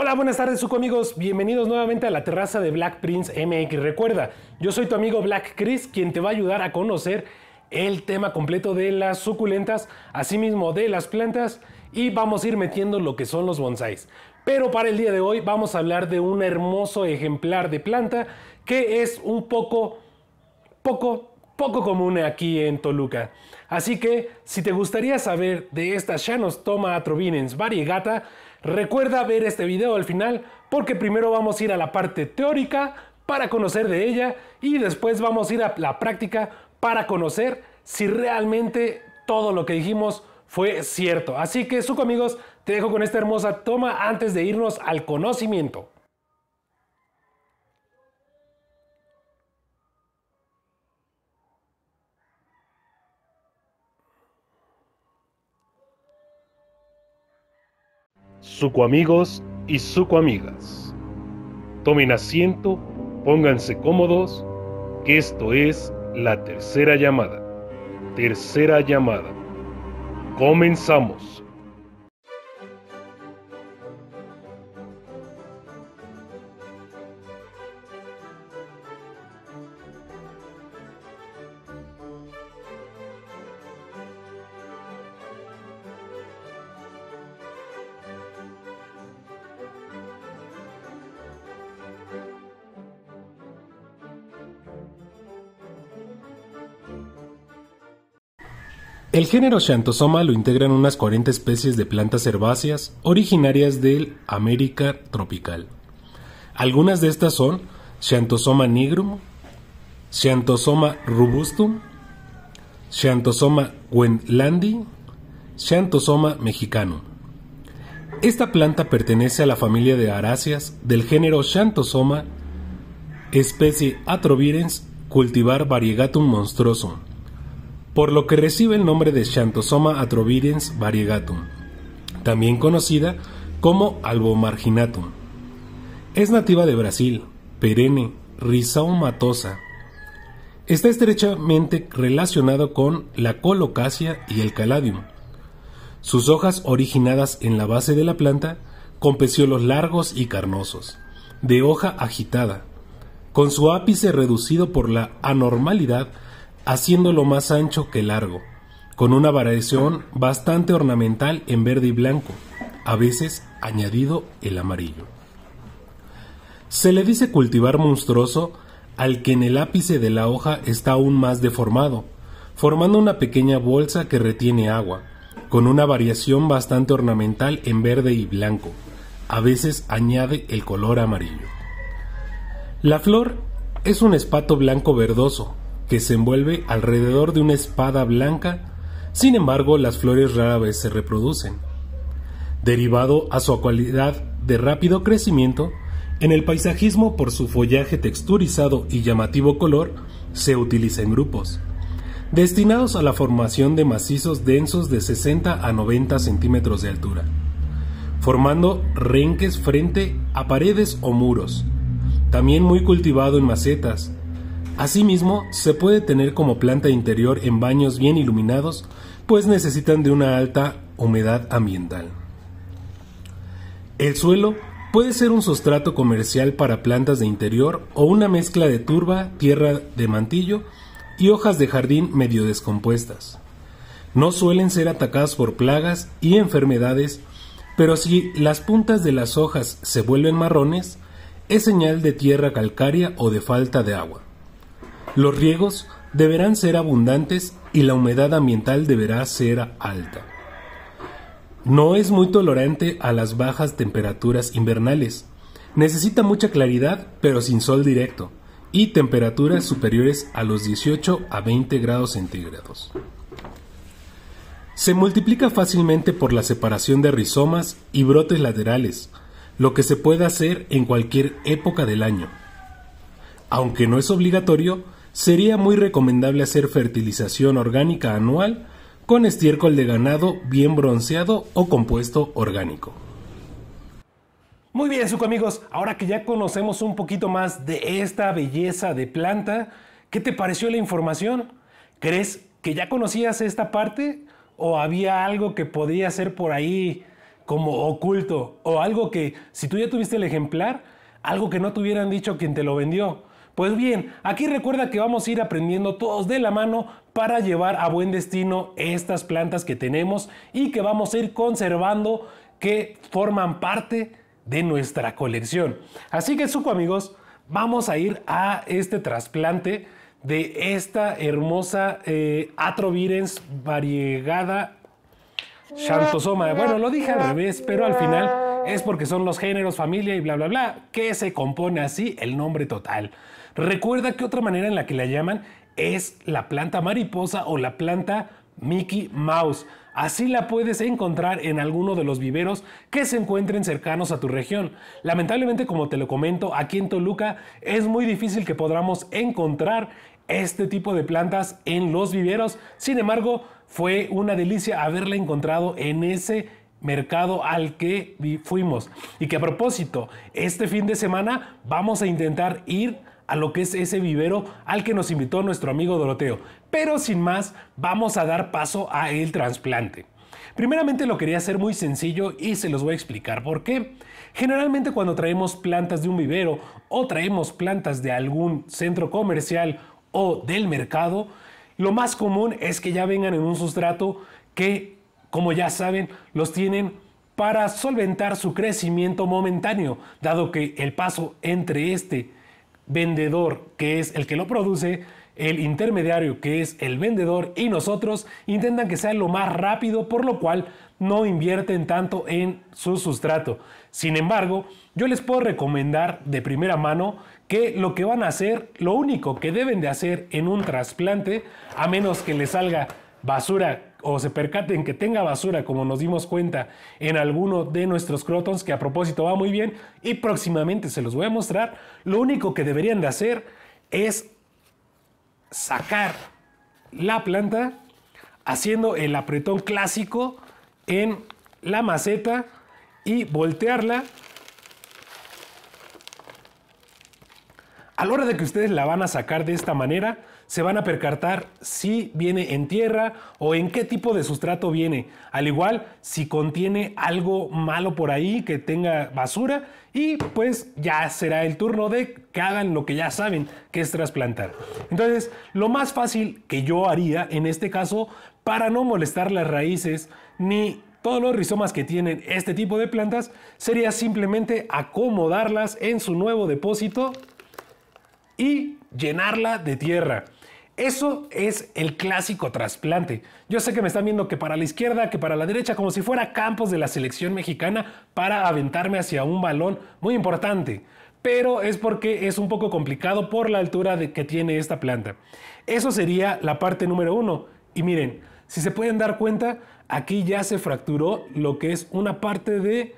Hola, buenas tardes, Suco amigos. Bienvenidos nuevamente a la terraza de Black Prince MX. Recuerda, yo soy tu amigo Black Chris, quien te va a ayudar a conocer el tema completo de las suculentas, asimismo de las plantas, y vamos a ir metiendo lo que son los bonsáis. Pero para el día de hoy vamos a hablar de un hermoso ejemplar de planta que es un poco, poco, poco común aquí en Toluca. Así que si te gustaría saber de esta Shanos Toma Atrovinens variegata, Recuerda ver este video al final porque primero vamos a ir a la parte teórica para conocer de ella y después vamos a ir a la práctica para conocer si realmente todo lo que dijimos fue cierto. Así que, suco amigos, te dejo con esta hermosa toma antes de irnos al conocimiento. suco amigos y suco amigas. Tomen asiento, pónganse cómodos, que esto es la tercera llamada. Tercera llamada. Comenzamos. El género Shantosoma lo integran unas 40 especies de plantas herbáceas originarias del América tropical. Algunas de estas son xantosoma nigrum, xantosoma robustum, xantosoma wendlandi, xantosoma mexicano. Esta planta pertenece a la familia de aráceas del género xantosoma especie Atrovirens cultivar variegatum monstruosum por lo que recibe el nombre de Xanthosoma atrovirens variegatum, también conocida como albomarginatum. Es nativa de Brasil, perenne, rizomatosa. Está estrechamente relacionado con la colocasia y el caladium. Sus hojas originadas en la base de la planta, con peciolos largos y carnosos, de hoja agitada, con su ápice reducido por la anormalidad haciéndolo más ancho que largo, con una variación bastante ornamental en verde y blanco, a veces añadido el amarillo. Se le dice cultivar monstruoso al que en el ápice de la hoja está aún más deformado, formando una pequeña bolsa que retiene agua, con una variación bastante ornamental en verde y blanco. A veces añade el color amarillo. La flor es un espato blanco verdoso, que se envuelve alrededor de una espada blanca, sin embargo las flores rara vez se reproducen. Derivado a su cualidad de rápido crecimiento, en el paisajismo por su follaje texturizado y llamativo color, se utiliza en grupos, destinados a la formación de macizos densos de 60 a 90 centímetros de altura, formando renques frente a paredes o muros, también muy cultivado en macetas, Asimismo, se puede tener como planta interior en baños bien iluminados, pues necesitan de una alta humedad ambiental. El suelo puede ser un sustrato comercial para plantas de interior o una mezcla de turba, tierra de mantillo y hojas de jardín medio descompuestas. No suelen ser atacadas por plagas y enfermedades, pero si las puntas de las hojas se vuelven marrones, es señal de tierra calcárea o de falta de agua. Los riegos deberán ser abundantes y la humedad ambiental deberá ser alta. No es muy tolerante a las bajas temperaturas invernales. Necesita mucha claridad, pero sin sol directo, y temperaturas superiores a los 18 a 20 grados centígrados. Se multiplica fácilmente por la separación de rizomas y brotes laterales, lo que se puede hacer en cualquier época del año. Aunque no es obligatorio, sería muy recomendable hacer fertilización orgánica anual con estiércol de ganado bien bronceado o compuesto orgánico. Muy bien, Suco amigos, ahora que ya conocemos un poquito más de esta belleza de planta, ¿qué te pareció la información? ¿Crees que ya conocías esta parte o había algo que podía ser por ahí como oculto o algo que si tú ya tuviste el ejemplar, algo que no te hubieran dicho quien te lo vendió? Pues bien, aquí recuerda que vamos a ir aprendiendo todos de la mano para llevar a buen destino estas plantas que tenemos y que vamos a ir conservando que forman parte de nuestra colección. Así que Suco amigos, vamos a ir a este trasplante de esta hermosa eh, Atrovirens variegada Shantosoma. Bueno, lo dije al revés, pero al final es porque son los géneros, familia y bla, bla, bla, que se compone así el nombre total. Recuerda que otra manera en la que la llaman es la planta mariposa o la planta Mickey Mouse. Así la puedes encontrar en alguno de los viveros que se encuentren cercanos a tu región. Lamentablemente, como te lo comento, aquí en Toluca es muy difícil que podamos encontrar este tipo de plantas en los viveros. Sin embargo, fue una delicia haberla encontrado en ese mercado al que fuimos. Y que a propósito, este fin de semana vamos a intentar ir a lo que es ese vivero al que nos invitó nuestro amigo Doroteo. Pero sin más, vamos a dar paso a el trasplante. Primeramente lo quería hacer muy sencillo y se los voy a explicar por qué. Generalmente cuando traemos plantas de un vivero o traemos plantas de algún centro comercial o del mercado, lo más común es que ya vengan en un sustrato que, como ya saben, los tienen para solventar su crecimiento momentáneo, dado que el paso entre este vendedor, que es el que lo produce, el intermediario, que es el vendedor, y nosotros intentan que sea lo más rápido, por lo cual no invierten tanto en su sustrato. Sin embargo, yo les puedo recomendar de primera mano que lo que van a hacer, lo único que deben de hacer en un trasplante, a menos que les salga basura o se percaten que tenga basura, como nos dimos cuenta en alguno de nuestros crotons, que a propósito va muy bien y próximamente se los voy a mostrar, lo único que deberían de hacer es sacar la planta haciendo el apretón clásico en la maceta y voltearla. A la hora de que ustedes la van a sacar de esta manera, se van a percatar si viene en tierra o en qué tipo de sustrato viene, al igual si contiene algo malo por ahí que tenga basura y pues ya será el turno de que hagan lo que ya saben, que es trasplantar. Entonces, lo más fácil que yo haría en este caso para no molestar las raíces ni todos los rizomas que tienen este tipo de plantas sería simplemente acomodarlas en su nuevo depósito y llenarla de tierra. Eso es el clásico trasplante. Yo sé que me están viendo que para la izquierda, que para la derecha, como si fuera campos de la selección mexicana para aventarme hacia un balón muy importante. Pero es porque es un poco complicado por la altura de que tiene esta planta. Eso sería la parte número uno. Y miren, si se pueden dar cuenta, aquí ya se fracturó lo que es una parte de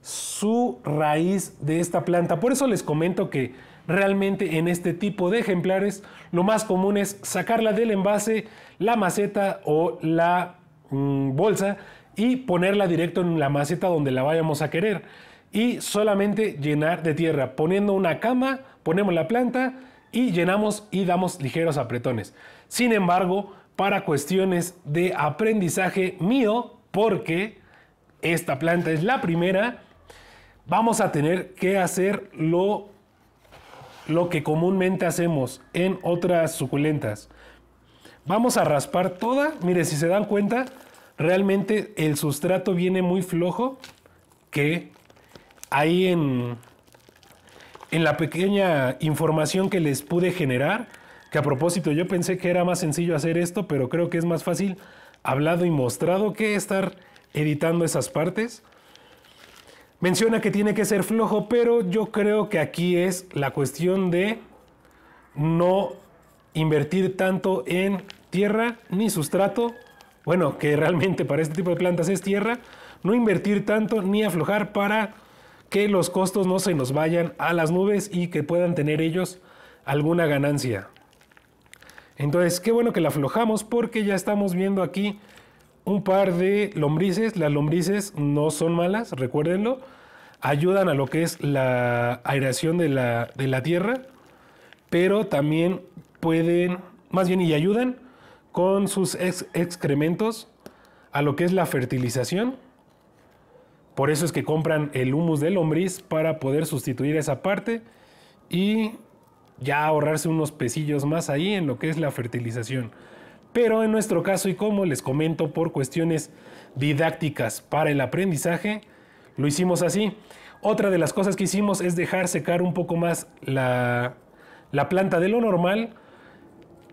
su raíz de esta planta. Por eso les comento que Realmente en este tipo de ejemplares lo más común es sacarla del envase, la maceta o la mm, bolsa y ponerla directo en la maceta donde la vayamos a querer. Y solamente llenar de tierra, poniendo una cama, ponemos la planta y llenamos y damos ligeros apretones. Sin embargo, para cuestiones de aprendizaje mío, porque esta planta es la primera, vamos a tener que hacer lo lo que comúnmente hacemos en otras suculentas. Vamos a raspar toda. Mire, si se dan cuenta, realmente el sustrato viene muy flojo. Que ahí en, en la pequeña información que les pude generar, que a propósito yo pensé que era más sencillo hacer esto, pero creo que es más fácil hablado y mostrado que estar editando esas partes. Menciona que tiene que ser flojo, pero yo creo que aquí es la cuestión de no invertir tanto en tierra ni sustrato. Bueno, que realmente para este tipo de plantas es tierra. No invertir tanto ni aflojar para que los costos no se nos vayan a las nubes y que puedan tener ellos alguna ganancia. Entonces, qué bueno que la aflojamos porque ya estamos viendo aquí un par de lombrices. Las lombrices no son malas, recuérdenlo. Ayudan a lo que es la aireación de la, tierra, pero también pueden, más bien, y ayudan con sus excrementos a lo que es la fertilización. Por eso es que compran el humus de lombriz para poder sustituir esa parte y ya ahorrarse unos pesillos más ahí en lo que es la fertilización. Pero en nuestro caso, y como les comento, por cuestiones didácticas para el aprendizaje, lo hicimos así. Otra de las cosas que hicimos es dejar secar un poco más la, planta de lo normal,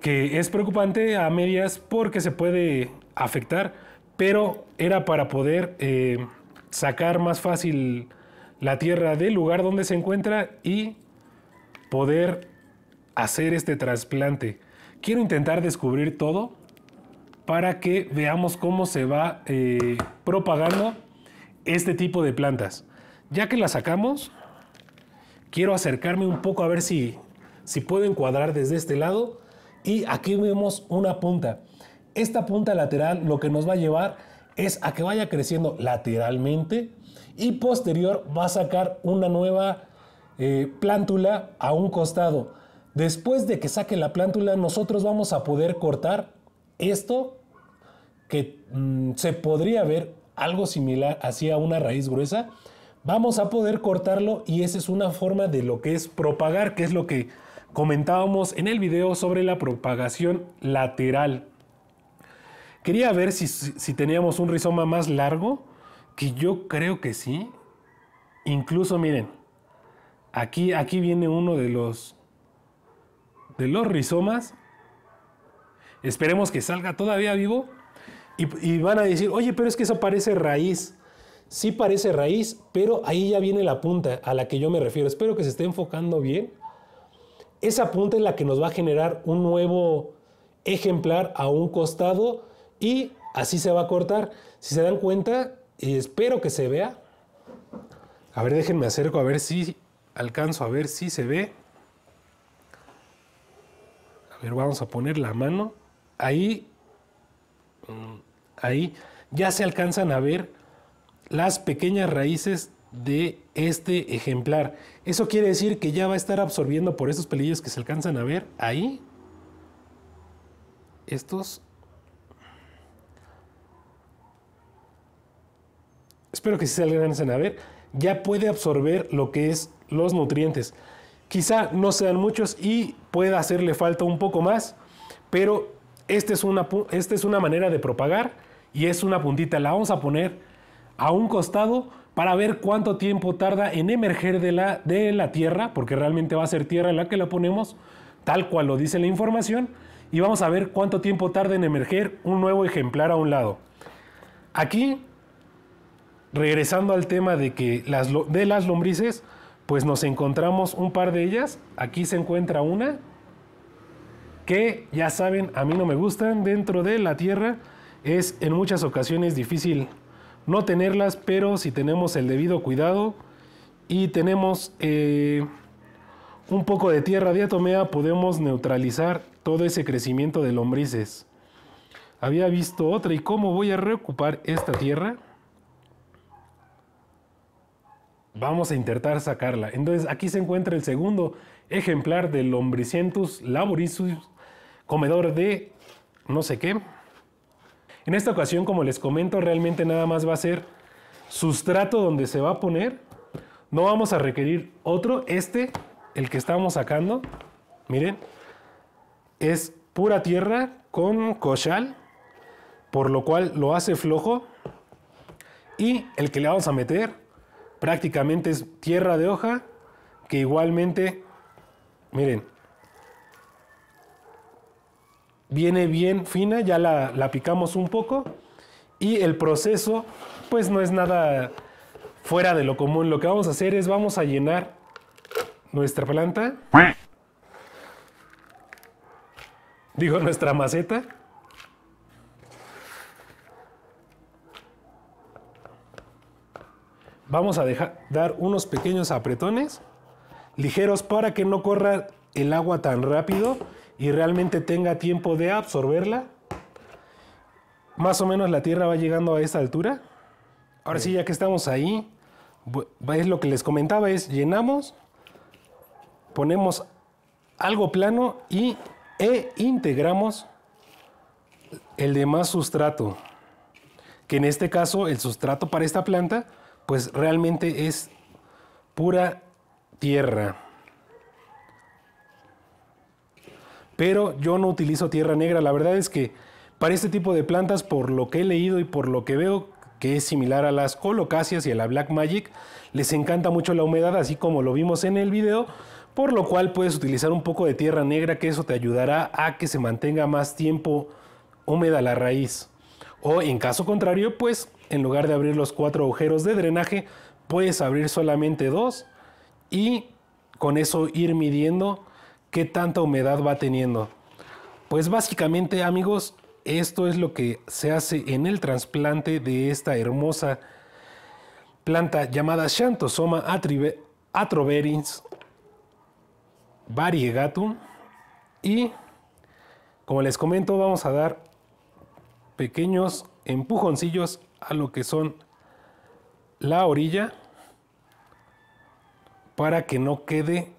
que es preocupante a medias porque se puede afectar, pero era para poder eh, sacar más fácil la tierra del lugar donde se encuentra y poder hacer este trasplante. Quiero intentar descubrir todo para que veamos cómo se va eh, propagando este tipo de plantas. Ya que la sacamos, quiero acercarme un poco a ver si, si puedo encuadrar desde este lado. Y aquí vemos una punta. Esta punta lateral lo que nos va a llevar es a que vaya creciendo lateralmente y posterior va a sacar una nueva eh, plántula a un costado. Después de que saque la plántula, nosotros vamos a poder cortar esto que mm, se podría ver algo similar hacia una raíz gruesa. Vamos a poder cortarlo y esa es una forma de lo que es propagar, que es lo que comentábamos en el video sobre la propagación lateral. Quería ver si, si teníamos un rizoma más largo, que yo creo que sí. Incluso miren, aquí, aquí viene uno de los de los rizomas. Esperemos que salga todavía vivo. Y, van a decir, oye, pero es que eso parece raíz. Sí parece raíz, pero ahí ya viene la punta a la que yo me refiero. Espero que se esté enfocando bien. Esa punta es la que nos va a generar un nuevo ejemplar a un costado y así se va a cortar. Si se dan cuenta, y espero que se vea. A ver, déjenme acerco a ver si alcanzo a ver si se ve. Pero vamos a poner la mano. Ahí, mm, ahí ya se alcanzan a ver las pequeñas raíces de este ejemplar. Eso quiere decir que ya va a estar absorbiendo por esos pelillos que se alcanzan a ver ahí. Estos. Espero que sí se alcancen a ver. Ya puede absorber lo que es los nutrientes. Quizá no sean muchos y pueda hacerle falta un poco más, pero esta es una, este es una manera de propagar y es una puntita. La vamos a poner a un costado para ver cuánto tiempo tarda en emerger de la, tierra, porque realmente va a ser tierra la que la ponemos, tal cual lo dice la información, y vamos a ver cuánto tiempo tarda en emerger un nuevo ejemplar a un lado. Aquí, regresando al tema de, que de las lombrices, pues nos encontramos un par de ellas. Aquí se encuentra una que ya saben, a mí no me gustan dentro de la tierra. Es en muchas ocasiones difícil no tenerlas, pero si tenemos el debido cuidado y tenemos eh, un poco de tierra diatomea, podemos neutralizar todo ese crecimiento de lombrices. Había visto otra y cómo voy a reocupar esta tierra. Vamos a intentar sacarla. Entonces aquí se encuentra el segundo ejemplar del Lombricientus laborisus comedor de no sé qué. En esta ocasión, como les comento, realmente nada más va a ser sustrato donde se va a poner. No vamos a requerir otro. Este, el que estamos sacando, miren, es pura tierra con cochal, por lo cual lo hace flojo. Y el que le vamos a meter prácticamente es tierra de hoja que igualmente, miren, viene bien fina, ya la, picamos un poco y el proceso pues no es nada fuera de lo común. Lo que vamos a hacer es vamos a llenar nuestra planta, digo nuestra maceta, vamos a dejar, dar unos pequeños apretones ligeros para que no corra el agua tan rápido y realmente tenga tiempo de absorberla. Más o menos la tierra va llegando a esta altura. Ahora sí, ya que estamos ahí, lo que les comentaba, es llenamos, ponemos algo plano y e integramos el demás sustrato, que en este caso el sustrato para esta planta pues realmente es pura tierra. Pero yo no utilizo tierra negra. La verdad es que para este tipo de plantas, por lo que he leído y por lo que veo, que es similar a las colocasias y a la Black Magic, les encanta mucho la humedad, así como lo vimos en el video, por lo cual puedes utilizar un poco de tierra negra, que eso te ayudará a que se mantenga más tiempo húmeda la raíz. O en caso contrario, pues en lugar de abrir los cuatro agujeros de drenaje, puedes abrir solamente dos y con eso ir midiendo qué tanta humedad va teniendo. Pues básicamente amigos, esto es lo que se hace en el trasplante de esta hermosa planta llamada Xanthosoma atroverins variegatum y como les comento vamos a dar pequeños empujoncillos a lo que son la orilla para que no quede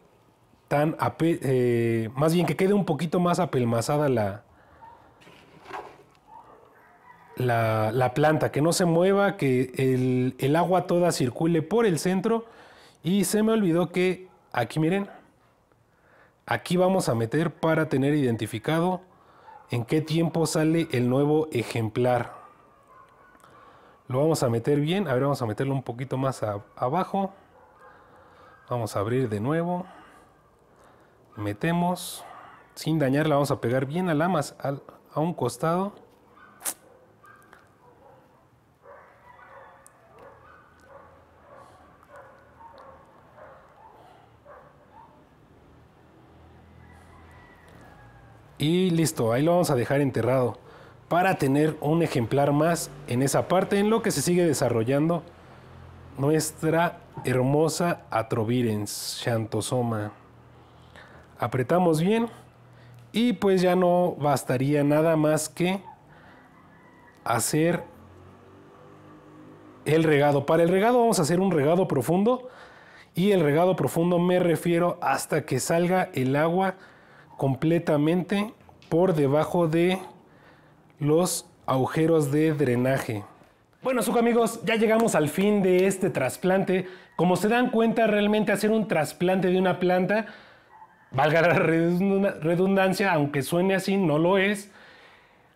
tan, eh, más bien que quede un poquito más apelmazada la, la, planta, que no se mueva, que el, el agua toda circule por el centro y se me olvidó que aquí miren, aquí vamos a meter para tener identificado en qué tiempo sale el nuevo ejemplar. Lo vamos a meter bien. A ver, vamos a meterlo un poquito más abajo. Vamos a abrir de nuevo. Metemos. Sin dañarla vamos a pegar bien a lamas a un costado. Y listo, ahí lo vamos a dejar enterrado para tener un ejemplar más en esa parte en lo que se sigue desarrollando nuestra hermosa Atrovirens Shantosoma. Apretamos bien y pues ya no bastaría nada más que hacer el regado. Para el regado vamos a hacer un regado profundo y el regado profundo me refiero hasta que salga el agua completamente por debajo de los agujeros de drenaje. Bueno, amigos, ya llegamos al fin de este trasplante. Como se dan cuenta, realmente hacer un trasplante de una planta, valga la redundancia, aunque suene así, no lo es.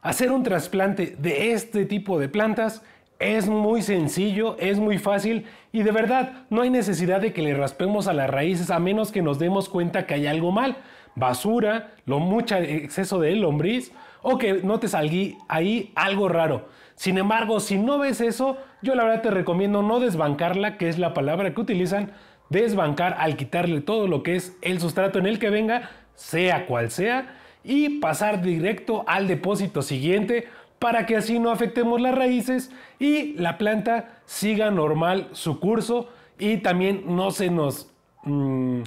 Hacer un trasplante de este tipo de plantas es muy sencillo, es muy fácil y de verdad no hay necesidad de que le raspemos a las raíces a menos que nos demos cuenta que hay algo mal. Basura, lo mucho exceso de lombriz o que te allí, ahí algo raro. Sin embargo, si no ves eso, yo la verdad te recomiendo no desbancarla, que es la palabra que utilizan. Desbancar al quitarle todo lo que es el sustrato en el que venga, sea cual sea, y pasar directo al depósito siguiente para que así no afectemos las raíces y la planta siga normal su curso y también no se nos... Mm,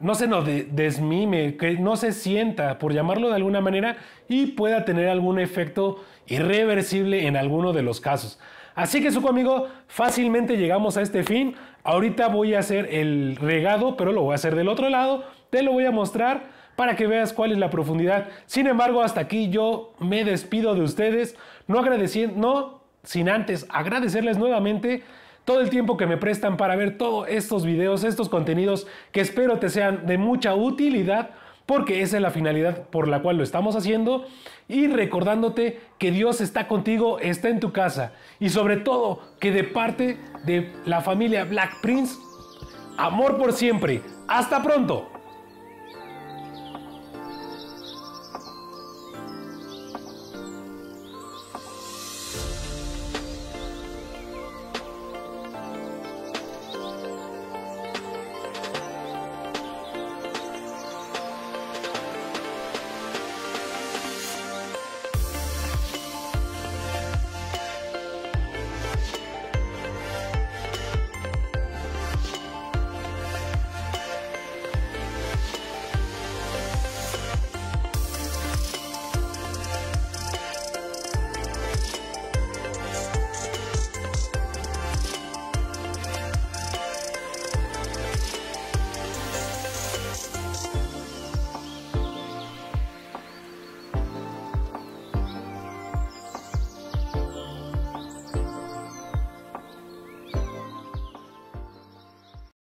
no se nos desmime, que no se sienta, por llamarlo de alguna manera, y pueda tener algún efecto irreversible en alguno de los casos. Así que, su amigo, fácilmente llegamos a este fin. Ahorita voy a hacer el regado, pero lo voy a hacer del otro lado. Te lo voy a mostrar para que veas cuál es la profundidad. Sin embargo, hasta aquí yo me despido de ustedes, no agradeciendo, sin antes agradecerles nuevamente todo el tiempo que me prestan para ver todos estos videos, estos contenidos que espero te sean de mucha utilidad porque esa es la finalidad por la cual lo estamos haciendo y recordándote que Dios está contigo, está en tu casa y sobre todo que de parte de la familia Black Prince, amor por siempre. Hasta pronto.